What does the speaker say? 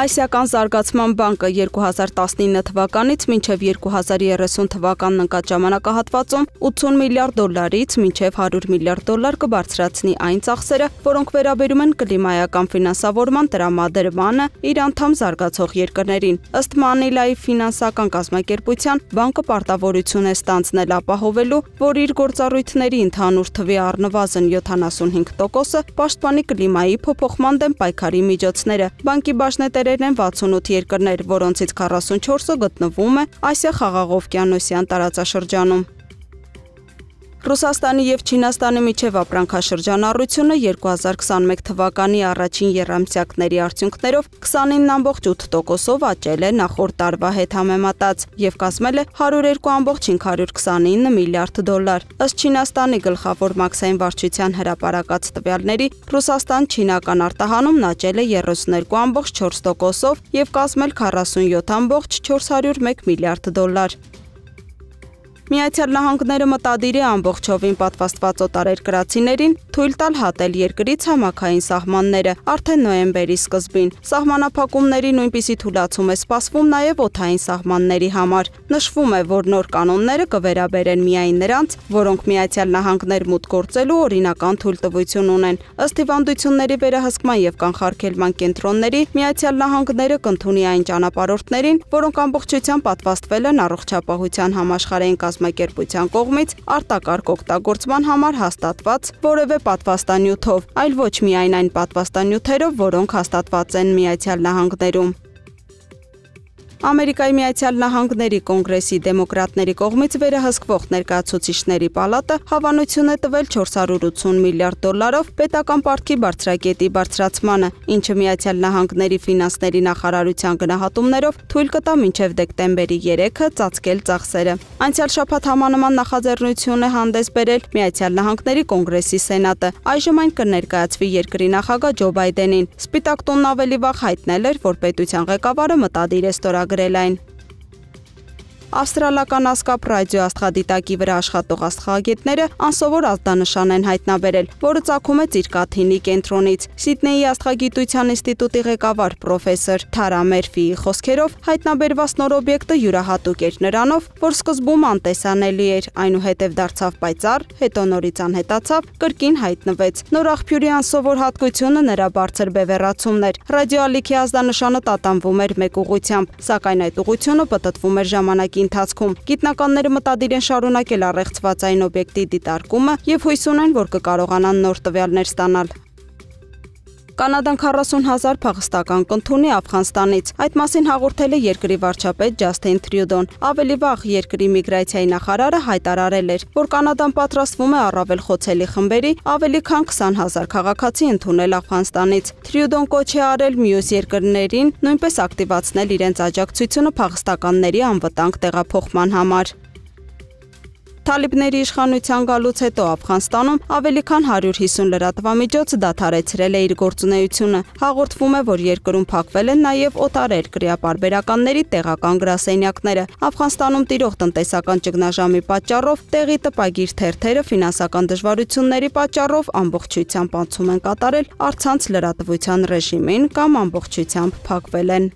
Ասիական զարգացման բանկը 2019 թվականից մինչև 2030 թվականն ընկած ժամանակահատվածում 80 միլիարդ դոլարից մինչև 100 միլիարդ դոլար կբարձրացնի այն ծախսերը, որոնք վերաբերում են կլիմայական ֆինանսավորման տրամադրմանը իր անդամ զարգացող երկրներին։ Ըստ Մանիլայի ֆինանսական կազմակերպության, բանկը պարտավորություն է ստանձնել ապահովելու, որ իր գործառույթների ընդհանուր թվի առնվազն 75%-ը պաշտպանի կլիմայի փոփոխման դեմ պայքարի միջոցները։ Բանկի բաժնետեր տերերն են 68 երկրներ, որոնցից 44-ը գտնվում է Ասիա խաղաղօվկիանոսյան տարածաշրջանում։ Ռուսաստանի եւ Չինաստանի միջև ապրանքաշրջանառությունը 2021 թվականի առաջին երամսյակների արդյունքներով 29.8%-ով աճել է նախորդ տարվա հետ համեմատած եւ կազմել է 102.529 միլիարդ դոլար։ Ըստ Չինաստանի գլխավոր մաքսային վարչության հրապարակած տվյալների, Ռուսաստան-Չինական արտահանումն աճել է 32.4%-ով եւ կազմել 47.401 միլիարդ դոլար։ Միացյալ Նահանգները մտադիր է ամբողջովին պատվաստված օտարերկրացիներին թույլ տալ հատել երկրից համակային սահմանները արդեն նոեմբերի սկզբին։ Սահմանափակումների նույնպիսի թույլացում է սպասվում նաև օթային սահմանների համար։ Նշվում է, որ նոր կանոնները կվերաբերեն միայն նրանց, որոնք Միացյալ Նահանգներ մուտք գործելու օրինական թույլտվություն ունեն։ Ըստ հիվանդությունների վերահսկման եւ կանխարգելման կենտրոնների Միացյալ Նահանգները կընդունի այն ճանապարհորդներին, որոնք ամբողջությամբ պատվաստվել են առողջապահության համաշխարհային կազմակերպության կողմից արտակարգ օգտագործման համար հաստատված որևէ պատվաստանյութով, այլ ոչ միայն այն պատվաստանյութերով, որոնք հաստատված են Միացյալ Նահանգներում։ Ամերիկայի Միացյալ Նահանգների կոնգրեսի դեմոկրատների կողմից վերահսկվող ներկայացուցիչների պալատը հավանություն է տվել 480 միլիարդ դոլարով պետական պարտքի բարձրակետի բարձրացմանը, ինչը Միացյալ Նահանգների ֆինանսների նախարարության գնահատումներով թույլ կտա մինչև դեկտեմբերի 3-ը ծածկել ծախսերը։ Անցյալ շաբաթ համանման նախաձեռնություն է հանդես բերել Միացյալ Նահանգների կոնգրեսի սենատը։ Այժմ այն կներկայացվի երկրի նախագահ Ջո Բայդենին։ Սպիտակ տունն ավելի վաղ հայտնել էր, որ պետության ղեկավարը մտադիր է ստորագրել գրել այն։ Ավստրալական ասկապ ռադիոաստղադիտակի վրա աշխատող աստղագետները անսովոր ազդանշան են հայտնաբերել, որը ծագում է Ծիրկաթինի կենտրոնից։ Սիդնեի աստղագիտության ինստիտուտի ղեկավար պրոֆեսոր Թարա Մերֆիի խոսքերով հայտնաբերված նոր օբյեկտը յուրահատուկ էր նրանով, որ սկզբում անտեսանելի էր, այնուհետև դարձավ պայծառ, հետո նորից անհետացավ, կրկին հայտնվեց։ Նոր աղբյուրի անսովոր հատկությունը նրա բարձր բևեռացումն էր։ Ռադիոալիքի ազդանշանը տատանվում էր մեկ ուղությամբ, սակայն այդ ուղությունը պատտվում էր ժամանակին ընթացքում։ Գիտնականները մտադիր են շարունակել առեղծվածային օբյեկտի դիտարկումը եւ հույս ունեն, որ կկարողանան նոր տվյալներ ստանալ։ Կանադան 40 հազար փախստական կնդունի Աֆղանստանից։ Այդ մասին հաղորդել է երկրի վարչապետ Ջասթին Թրյուդոն։ Ավելի վաղ երկրի միգրացիայի նախարարը հայտարարել էր, որ Կանադան պատրաստվում է առավել խոցելի խմբերի ավելի քան 20 հազար քաղաքացի ընդունել Աֆղանստանից։ Թրյուդոն կոչ է արել մյուս երկրներին նույնպես ակտիվացնել իրենց աջակցությունը փախստականների անվտանգ տեղափոխման համար։ Թալիբների իշխանության գալուց հետո Աֆղանստանում ավելի քան 150 լրատվամիջոց դադարեցրել է իր գործունեությունը։ Հաղորդվում է, որ երկրում փակվել են նաև օտարեր կրիապարբերականների տեղական գրասենյակները։ Աֆղանստանում տիրող տնտեսական ճգնաժամի պատճառով տեղի տպագիր թերթերը ֆինանսական դժվարությունների պատճառով ամբողջությամբ անցում են կատարել առցանց լրատվության ռեժիմին կամ ամբողջությամբ փակվել են։